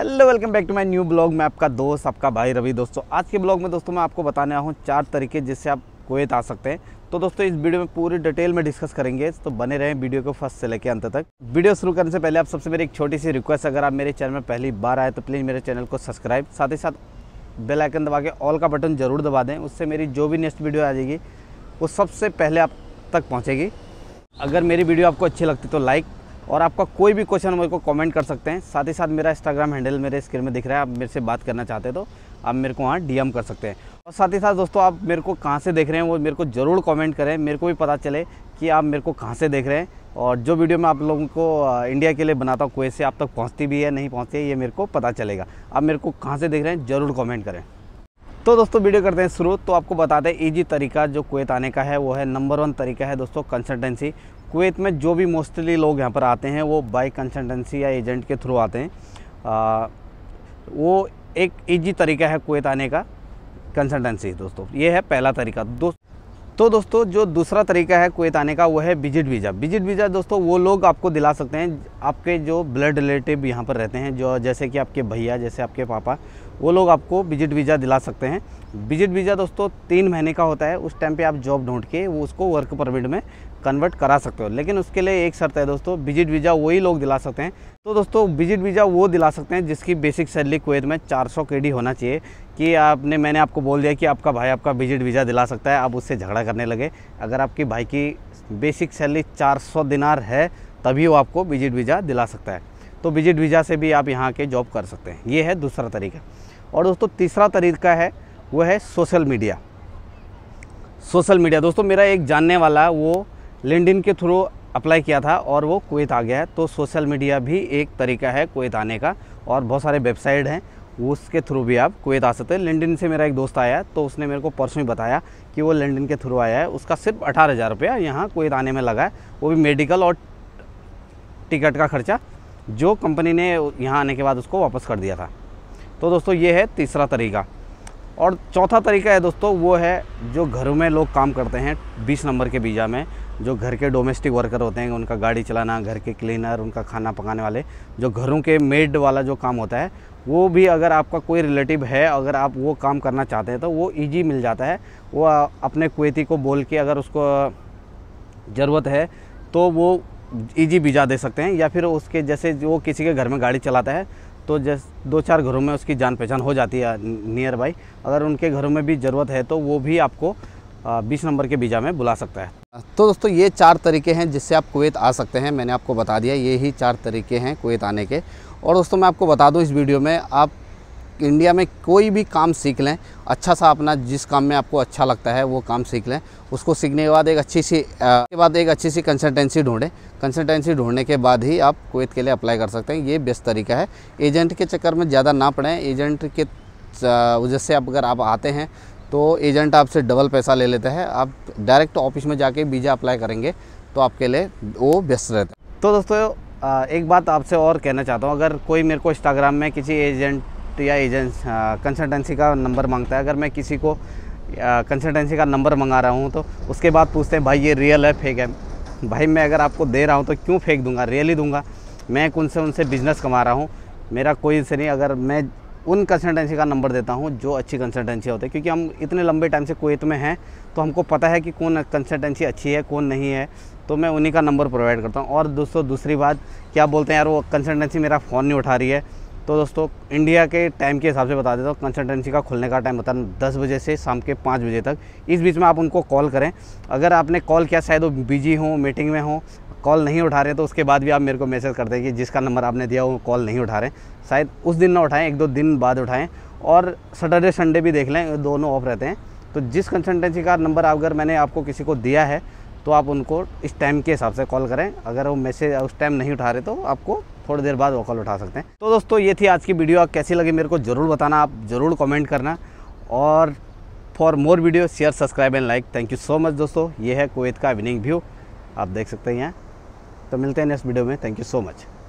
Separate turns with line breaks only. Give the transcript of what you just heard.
hello welcome back to my new blog मैं आपका दोस्त आपका भाई रवि दोस्तों आज के ब्लॉग में दोस्तों मैं आपको बताने आया हूँ चार तरीके जिससे आप कुवैत आ सकते हैं तो दोस्तों इस वीडियो में पूरी डिटेल में डिस्कस करेंगे तो बने रहें वीडियो को फर्स्ट से लेकर अंत तक वीडियो शुरू करने से पहले आप सबसे मेरी एक छोटी सी रिक्वेस्ट अगर आप मेरे चैनल में पहली बार आए तो प्लीज़ मेरे चैनल को सब्सक्राइब साथ ही साथ बेल आइकन दबा के ऑल का बटन जरूर दबा दें उससे मेरी जो भी नेक्स्ट वीडियो आ जाएगी वो सबसे पहले आप तक पहुँचेगी अगर मेरी वीडियो आपको अच्छी लगती तो लाइक और आपका कोई भी क्वेश्चन मेरे को कमेंट कर सकते हैं साथ ही साथ मेरा इंस्टाग्राम हैंडल मेरे स्क्रीन में दिख रहा है आप मेरे से बात करना चाहते हैं तो आप मेरे को वहाँ डीएम कर सकते हैं और साथ ही साथ दोस्तों आप मेरे को कहाँ से देख रहे हैं वो मेरे को ज़रूर कमेंट करें मेरे को भी पता चले कि आप मेरे को कहाँ से देख रहे हैं और जो वीडियो मैं आप लोगों को इंडिया के लिए बनाता हूँ कोई से आप तक पहुँचती भी है नहीं पहुँचती है ये मेरे को पता चलेगा आप मेरे को कहाँ से देख रहे हैं ज़रूर कॉमेंट करें तो दोस्तों वीडियो करते हैं शुरू तो आपको बताते हैं ईजी तरीका जो कुवैत आने का है वो है नंबर वन तरीका है दोस्तों कंसल्टेंसी कुवैत में जो भी मोस्टली लोग यहाँ पर आते हैं वो बाय कंसल्टेंसी या एजेंट के थ्रू आते हैं आ, वो एक ईजी तरीका है कुवैत आने का कंसल्टेंसी दोस्तों ये है पहला तरीका दोस्त तो दोस्तों जो दूसरा तरीका है कुवैत आने का वो है विजिट वीज़ा विजिट वीज़ा दोस्तों वो लोग आपको दिला सकते हैं आपके जो ब्लड रिलेटिव यहाँ पर रहते हैं जो जैसे कि आपके भैया जैसे आपके पापा वो लोग आपको विजिट वीज़ा दिला सकते हैं विजिट वीज़ा दोस्तों तीन महीने का होता है उस टाइम पे आप जॉब ढूंढ के वो उसको वर्क परमिट में कन्वर्ट करा सकते हो लेकिन उसके लिए एक शर्त है दोस्तों विजिट वीज़ा वही लोग दिला सकते हैं तो दोस्तों विजिट वीज़ा वो दिला सकते हैं जिसकी बेसिक सैलरी कुवैत में 400 सौ होना चाहिए कि आपने मैंने आपको बोल दिया कि आपका भाई आपका विजिट वीज़ा दिला सकता है आप उससे झगड़ा करने लगे अगर आपकी भाई की बेसिक सैलरी चार दिनार है तभी वो आपको विजिट वीज़ा दिला सकता है तो विजिट वीज़ा से भी आप यहाँ के जॉब कर सकते हैं ये है दूसरा तरीका और दोस्तों तीसरा तरीका है वो है सोशल मीडिया सोशल मीडिया दोस्तों मेरा एक जानने वाला वो लिंकडिन के थ्रू अप्लाई किया था और वो कुवैत आ गया है तो सोशल मीडिया भी एक तरीका है कुवैत आने का और बहुत सारे वेबसाइट हैं उसके थ्रू भी आप कुवैत आ सकते हैं लंडन से मेरा एक दोस्त आया तो उसने मेरे को परसों ही बताया कि वो लंडन के थ्रू आया है उसका सिर्फ अठारह हज़ार रुपया यहाँ कुवैत आने में लगा है वो भी मेडिकल और टिकट का खर्चा जो कंपनी ने यहाँ आने के बाद उसको वापस कर दिया था तो दोस्तों ये है तीसरा तरीका और चौथा तरीका है दोस्तों वो है जो घरों में लोग काम करते हैं बीस नंबर के बीजा में जो घर के डोमेस्टिक वर्कर होते हैं उनका गाड़ी चलाना घर के क्लीनर उनका खाना पकाने वाले जो घरों के मेड वाला जो काम होता है वो भी अगर आपका कोई रिलेटिव है अगर आप वो काम करना चाहते हैं तो वो ईजी मिल जाता है वो अपने कुवैती को बोल के अगर उसको ज़रूरत है तो वो इजी वीज़ा दे सकते हैं या फिर उसके जैसे वो किसी के घर में गाड़ी चलाता है तो जैस दो चार घरों में उसकी जान पहचान हो जाती है नियर बाई अगर उनके घरों में भी ज़रूरत है तो वो भी आपको बीस नंबर के वीज़ा में बुला सकता है तो दोस्तों ये चार तरीके हैं जिससे आप कुवैत आ सकते हैं मैंने आपको बता दिया ये ही चार तरीके हैं कुवैत आने के और दोस्तों मैं आपको बता दूं इस वीडियो में आप इंडिया में कोई भी काम सीख लें अच्छा सा अपना जिस काम में आपको अच्छा लगता है वो काम सीख लें उसको सीखने के बाद एक अच्छी सी के बाद एक अच्छी सी कंसल्टेंसी ढूंढें कंसल्टेंसी ढूंढने के बाद ही आप कोवेत के लिए अप्लाई कर सकते हैं ये बेस्ट तरीका है एजेंट के चक्कर में ज़्यादा ना पड़ें एजेंट के वजह से आप अगर आप आते हैं तो एजेंट आपसे डबल पैसा ले लेता है आप डायरेक्ट ऑफिस में जाके वीज़ा अप्लाई करेंगे तो आपके लिए वो बेस्ट रहता है तो दोस्तों एक बात आपसे और कहना चाहता हूँ अगर कोई मेरे को इंस्टाग्राम में किसी एजेंट या एजेंस कंसल्टेंसी का नंबर मांगता है अगर मैं किसी को कंसल्टेंसी का नंबर मंगा रहा हूँ तो उसके बाद पूछते हैं भाई ये रियल है फेक है भाई मैं अगर आपको दे रहा हूँ तो क्यों फेंक दूंगा रियली दूंगा मैं कौन से उनसे बिज़नेस कमा रहा हूँ मेरा कोई से नहीं अगर मैं उन कंसल्टेंसी का नंबर देता हूँ जो अच्छी कंसल्टेंसी होती है क्योंकि हम इतने लंबे टाइम से कुवैत में हैं तो हमको पता है कि कौन कंसल्टेंसी अच्छी है कौन नहीं है तो मैं उन्हीं का नंबर प्रोवाइड करता हूँ और दोस्तों दूसरी बात क्या बोलते हैं यार वो कंसल्टेंसी मेरा फ़ोन नहीं उठा रही है तो दोस्तों इंडिया के टाइम के हिसाब से बता देता हूँ कंसल्टेंसी का खुलने का टाइम बता दस बजे से शाम के पाँच बजे तक इस बीच में आप उनको कॉल करें अगर आपने कॉल किया शायद वो बिजी हों मीटिंग में हो कॉल नहीं उठा रहे तो उसके बाद भी आप मेरे को मैसेज कर दें कि जिसका नंबर आपने दिया वो कॉल नहीं उठा रहे शायद उस दिन ना उठाएँ एक दो दिन बाद उठाएँ और सैटरडे संडे भी देख लें दोनों ऑफ रहते हैं तो जिस कंसल्टेंसी का नंबर अगर मैंने आपको किसी को दिया है तो आप उनको इस टाइम के हिसाब से कॉल करें अगर वो मैसेज उस टाइम नहीं उठा रहे तो आपको थोड़ी देर बाद वो कॉल उठा सकते हैं तो दोस्तों ये थी आज की वीडियो आप कैसी लगी मेरे को ज़रूर बताना आप ज़रूर कमेंट करना और for more video share subscribe and like thank you so much दोस्तों ये है कोवेत का इवनिंग व्यू आप देख सकते हैं यहाँ तो मिलते हैं नेक्स्ट वीडियो में थैंक यू सो मच